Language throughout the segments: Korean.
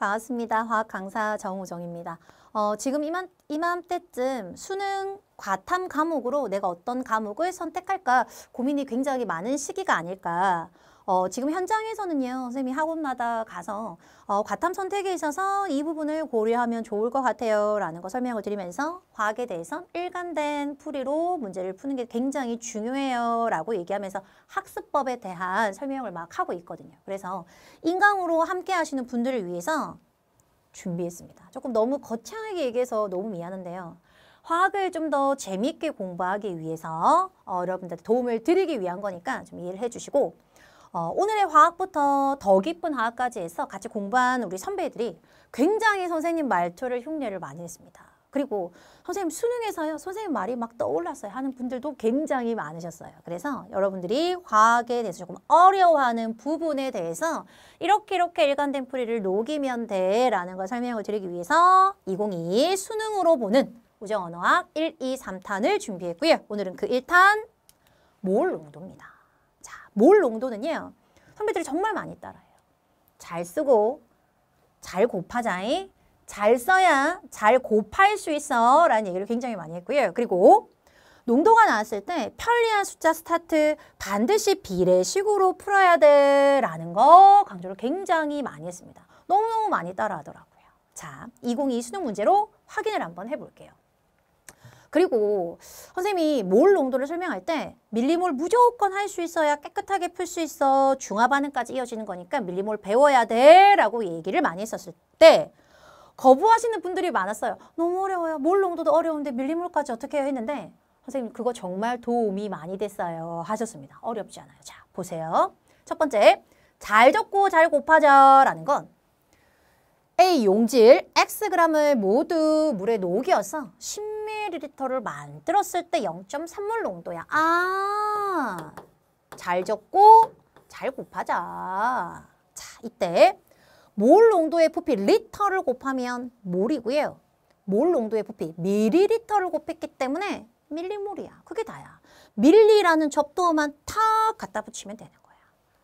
반갑습니다. 화학 강사 정우정입니다. 어, 지금 이맘, 이맘때쯤 수능 과탐 과목으로 내가 어떤 과목을 선택할까 고민이 굉장히 많은 시기가 아닐까. 어, 지금 현장에서는요, 선생님이 학원마다 가서 어, 과탐 선택에 있어서 이 부분을 고려하면 좋을 것 같아요. 라는 거 설명을 드리면서 과학에 대해선 일관된 풀이로 문제를 푸는 게 굉장히 중요해요. 라고 얘기하면서 학습법에 대한 설명을 막 하고 있거든요. 그래서 인강으로 함께 하시는 분들을 위해서 준비했습니다. 조금 너무 거창하게 얘기해서 너무 미안한데요. 화학을 좀 더 재미있게 공부하기 위해서 어, 여러분들한테 도움을 드리기 위한 거니까 좀 이해를 해주시고 어, 오늘의 화학부터 더 깊은 화학까지 해서 같이 공부한 우리 선배들이 굉장히 선생님 말투를 흉내를 많이 했습니다. 그리고 선생님 수능에서요 선생님 말이 막 떠올랐어요 하는 분들도 굉장히 많으셨어요 그래서 여러분들이 과학에 대해서 조금 어려워하는 부분에 대해서 이렇게 이렇게 일관된 풀이를 녹이면 돼 라는 걸 설명을 드리기 위해서 2022 수능으로 보는 우정언어학 1, 2, 3탄을 준비했고요 오늘은 그 1탄 몰 농도입니다 몰 농도는요. 선배들이 정말 많이 따라해요. 잘 쓰고 잘 곱하자이 잘 써야 잘 곱할 수 있어 라는 얘기를 굉장히 많이 했고요. 그리고 농도가 나왔을 때 편리한 숫자 스타트 반드시 비례식으로 풀어야 돼 라는 거 강조를 굉장히 많이 했습니다. 너무너무 많이 따라 하더라고요. 자, 2 0 2 수능 문제로 확인을 한번 해볼게요. 그리고 선생님이 몰 농도를 설명할 때 밀리몰 무조건 할 수 있어야 깨끗하게 풀 수 있어 중화반응까지 이어지는 거니까 밀리몰 배워야 돼 라고 얘기를 많이 했었을 때 거부하시는 분들이 많았어요. 너무 어려워요. 몰 농도도 어려운데 밀리몰까지 어떻게 해요 했는데 선생님 그거 정말 도움이 많이 됐어요 하셨습니다. 어렵지 않아요. 자 보세요. 첫 번째 잘 적고 잘 곱하자라는 건 A 용질 Xg을 모두 물에 녹여서 10 3ml를 만들었을 때 0.3몰 농도야. 아, 잘 적고 잘 곱하자. 자, 이때 몰 농도의 부피 리터를 곱하면 몰이고요. 몰 농도의 부피 밀리리터를 곱했기 때문에 밀리몰이야. 그게 다야. 밀리라는 접두어만 탁 갖다 붙이면 되는 거야.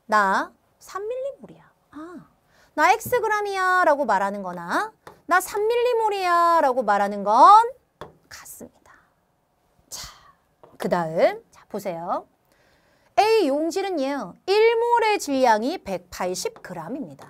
나 3밀리몰이야. 아, 나 X그램이야 라고 말하는 거나 나 3밀리몰이야 라고 말하는 건그 다음 자 보세요. A 용질은요. 1몰의 질량이 180g입니다.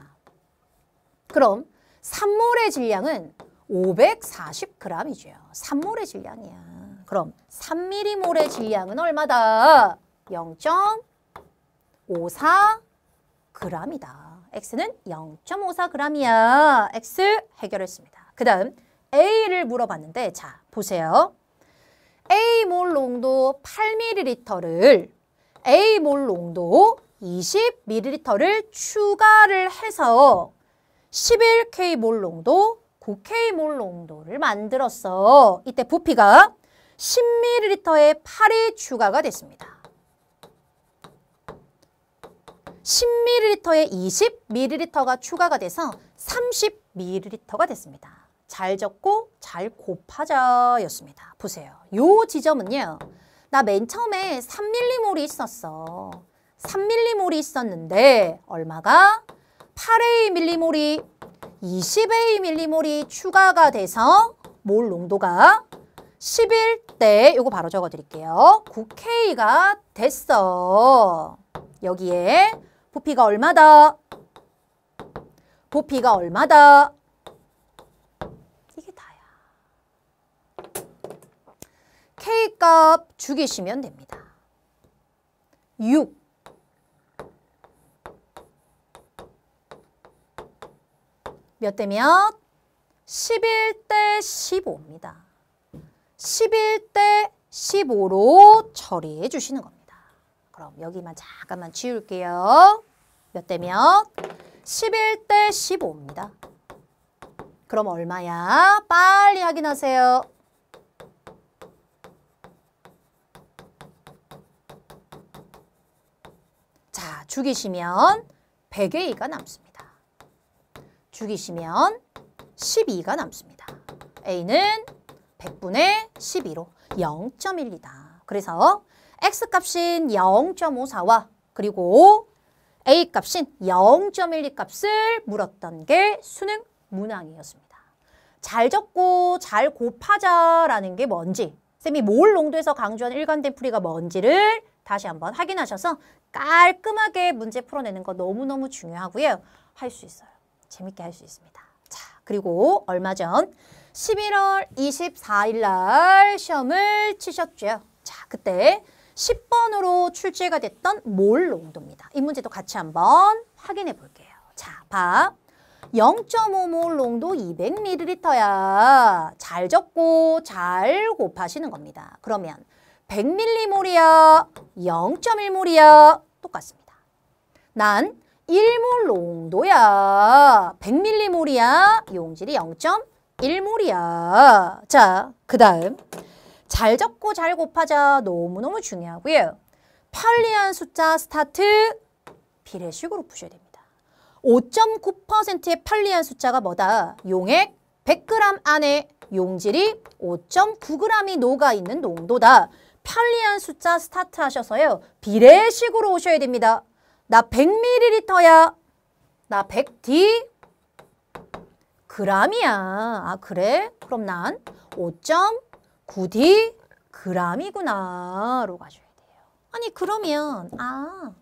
그럼 3몰의 질량은 540g이죠. 3몰의 질량이야. 그럼 3mm몰의 질량은 얼마다? 0.54g이다. X는 0.54g이야. X 해결했습니다. 그 다음 A를 물어봤는데 자 보세요. A몰 농도 8ml를 A몰 농도 20ml를 추가를 해서 11K몰 농도 9K몰 농도를 만들었어. 이때 부피가 10ml에 8이 추가가 됐습니다. 10ml에 20ml가 추가가 돼서 30ml가 됐습니다. 잘 적고 잘 곱하자 였습니다. 보세요. 요 지점은요. 나 맨 처음에 3밀리몰이 있었어. 3밀리몰이 있었는데 얼마가 8A 밀리몰이 20A 밀리몰이 추가가 돼서 몰 농도가 11대 요거 바로 적어드릴게요. 9K가 됐어. 여기에 부피가 얼마다? 부피가 얼마다? 차이값 죽이시면 됩니다. 6몇대 몇? 11대 15입니다. 11대 15로 처리해 주시는 겁니다. 그럼 여기만 잠깐만 지울게요. 몇대 몇? 11대 15입니다. 그럼 얼마야? 빨리 확인하세요. 자, 죽이시면 100의 2가 남습니다. 죽이시면 12가 남습니다. A는 100분의 12로 0.1이다. 그래서 X값인 0.54와 그리고 A값인 0.12 값을 물었던 게 수능 문항이었습니다. 잘 적고 잘 곱하자라는 게 뭔지 쌤이 뭘 농도에서 강조한 일관된 풀이가 뭔지를 다시 한번 확인하셔서 깔끔하게 문제 풀어내는 거 너무너무 중요하고요. 할 수 있어요. 재밌게 할 수 있습니다. 자, 그리고 얼마 전 11월 24일 날 시험을 치셨죠. 자, 그때 10번으로 출제가 됐던 몰 농도입니다. 이 문제도 같이 한번 확인해 볼게요. 자, 봐. 0.5몰 농도 200ml야. 잘 적고 잘 곱하시는 겁니다. 그러면 100ml몰이야. 0.1몰이야. 똑같습니다. 난 1몰 농도야. 100ml몰이야. 용질이 0.1몰이야. 자, 그 다음. 잘 적고 잘 곱하자. 너무너무 중요하고요. 편리한 숫자 스타트. 비례식으로 푸셔야 됩니다. 5.9%의 편리한 숫자가 뭐다? 용액 100g 안에 용질이 5.9g이 녹아있는 농도다. 편리한 숫자 스타트 하셔서요. 비례식으로 오셔야 됩니다. 나 100ml야. 나 100D 그람이야. 아 그래? 그럼 난 5.9D 그람이구나. 로 가셔야 돼요. 아니 그러면 아나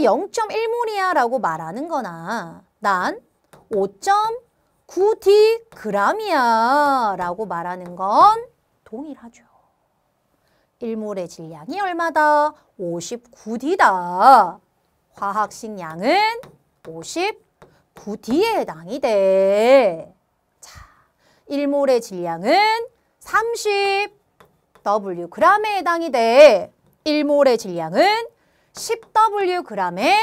0.1몰이야 라고 말하는 거나 난 5.9D 그람이야 라고 말하는 건 동일하죠. 일몰의 질량이 얼마다? 59D다. 화학식 양은 59D에 해당이 돼. 자, 1몰의 질량은 30Wg에 해당이 돼. 1몰의 질량은 10Wg에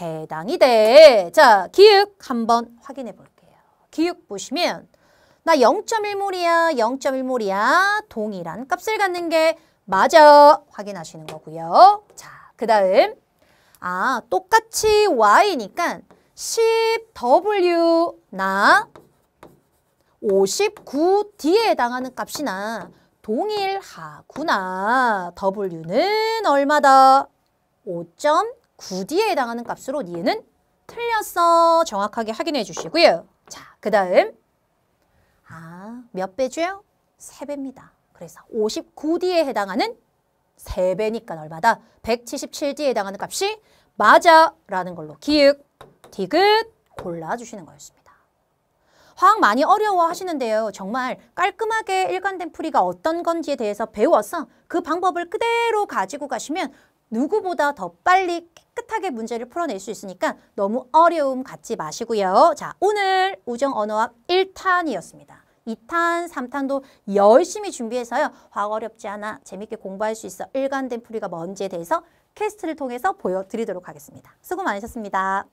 해당이 돼. 자, 기육 한번 확인해 볼게요. 기육 보시면 나 0.1몰이야, 0.1몰이야. 동일한 값을 갖는 게 맞아. 확인하시는 거고요. 자, 그 다음. 아, 똑같이 y니까 10w나 59d에 해당하는 값이나 동일하구나. w는 얼마다? 5.9d에 해당하는 값으로 니는 틀렸어. 정확하게 확인해 주시고요. 자, 그 다음. 아, 몇 배죠? 세배입니다 그래서 59D에 해당하는 3배니까 얼마다? 177D에 해당하는 값이 맞아라는 걸로 기획, 디귿 골라주시는 거였습니다. 화학 많이 어려워하시는데요. 정말 깔끔하게 일관된 풀이가 어떤 건지에 대해서 배워서 그 방법을 그대로 가지고 가시면 누구보다 더 빨리 깨끗하게 문제를 풀어낼 수 있으니까 너무 어려움 갖지 마시고요. 자, 오늘 우정 언어학 1탄이었습니다. 2탄, 3탄도 열심히 준비해서요. 과거 어렵지 않아 재밌게 공부할 수 있어 일관된 풀이가 뭔지에 대해서 캐스트를 통해서 보여드리도록 하겠습니다. 수고 많으셨습니다.